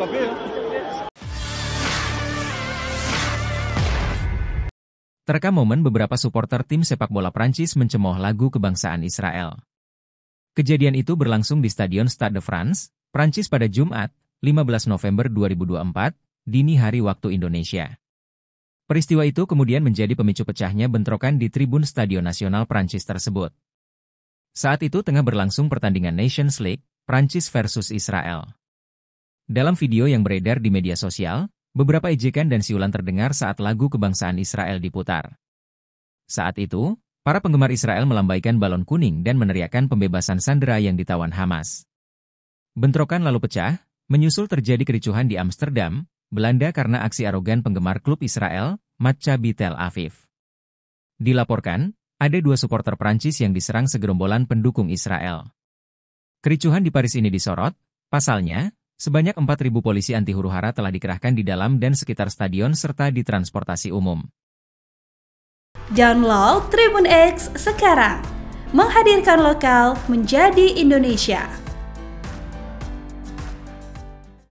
Mbappé. Ya. Terekam momen beberapa supporter tim sepak bola Prancis mencemooh lagu kebangsaan Israel. Kejadian itu berlangsung di Stadion Stade de France, Prancis pada Jumat, 15 November 2024, dini hari waktu Indonesia. Peristiwa itu kemudian menjadi pemicu pecahnya bentrokan di tribun Stadion Nasional Prancis tersebut. Saat itu tengah berlangsung pertandingan Nations League, Prancis versus Israel. Dalam video yang beredar di media sosial, beberapa ejekan dan siulan terdengar saat lagu kebangsaan Israel diputar. Saat itu, para penggemar Israel melambaikan balon kuning dan meneriakkan pembebasan sandera yang ditawan Hamas. Bentrokan lalu pecah, menyusul terjadi kericuhan di Amsterdam, Belanda karena aksi arogan penggemar klub Israel, Maccabi Tel Aviv. Dilaporkan, ada dua supporter Prancis yang diserang segerombolan pendukung Israel. Kericuhan di Paris ini disorot, pasalnya, Sebanyak 4.000 polisi anti huru hara telah dikerahkan di dalam dan sekitar stadion serta di transportasi umum. Download Tribun X sekarang, menghadirkan lokal menjadi Indonesia.